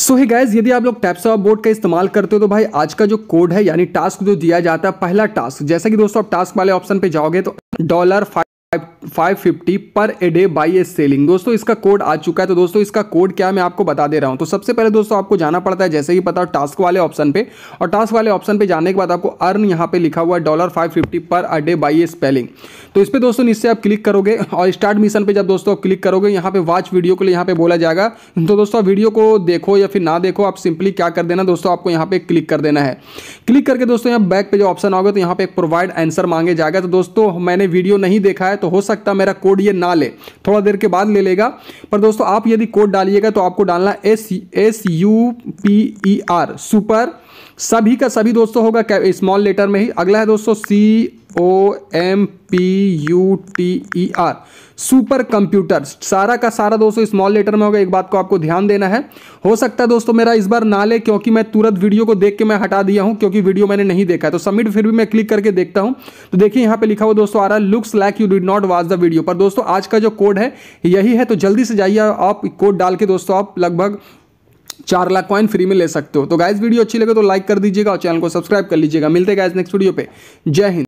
सो ही guys यदि आप लोग टैप्सा बोर्ड का इस्तेमाल करते हो तो भाई आज का जो कोड है यानी टास्क जो दिया जाता है पहला टास्क जैसा कि दोस्तों आप टास्क वाले ऑप्शन पे जाओगे तो dollar five five fifty per a day by a selling दोस्तों इसका कोड आ चुका है तो दोस्तों इसका कोड क्या मैं आपको बता दे रहा हूं तो सबसे पहले दोस्तों आपको जाना पड़ता है जैसे ही पता टास्क वाले ऑप्शन पे और टास्क वाले ऑप्शन पे जाने के बाद आपको अर्न यहां पे लिखा हुआ है dollar five fifty per a day by a spelling तो इस पर दोस्तों निश्चय आप क्लिक करोगे और स्टार्ट मिशन पर जब दोस्तों आप क्लिक करोगे यहाँ पे वॉच वीडियो के लिए यहाँ पे बोला जाएगा तो दोस्तों वीडियो को देखो या फिर ना देखो आप सिंपली क्या कर देना दोस्तों आपको यहाँ पे क्लिक कर देना है क्लिक करके दोस्तों यहाँ बैक पे जो ऑप्शन आओगे तो यहाँ पे एक प्रोवाइड आंसर मांगे जाएगा तो दोस्तों मैंने वीडियो नहीं देखा है तो हो सकता मेरा कोड ये ना ले थोड़ा देर के बाद ले लेगा पर दोस्तों आप यदि कोड डालिएगा तो आपको डालना S S U P E R super सभी का सभी दोस्तों होगा स्मॉल लेटर में ही अगला है दोस्तों C O M P U T E R super computer सारा का सारा दोस्तों स्मॉल लेटर में होगा एक बात को आपको ध्यान देना है हो सकता है दोस्तों मेरा इस बार ना ले क्योंकि मैं तुरंत वीडियो को देख के मैं हटा दिया हूं क्योंकि वीडियो मैंने नहीं देखा है तो सबमिट फिर भी मैं क्लिक करके देखता हूं तो देखिए यहां पे लिखा हुआ दोस्तों आ रहा है looks like you did not watch the video पर दोस्तों आज का जो कोड है यही है तो जल्दी से जाइए आप कोड डाल के दोस्तों आप लगभग चार लाख कॉइन फ्री में ले सकते हो तो गाइज वीडियो अच्छी लगे तो लाइक कर दीजिएगा और चैनल को सब्सक्राइब कर लीजिएगा मिलते गाइज नेक्स्ट वीडियो पे जय हिंद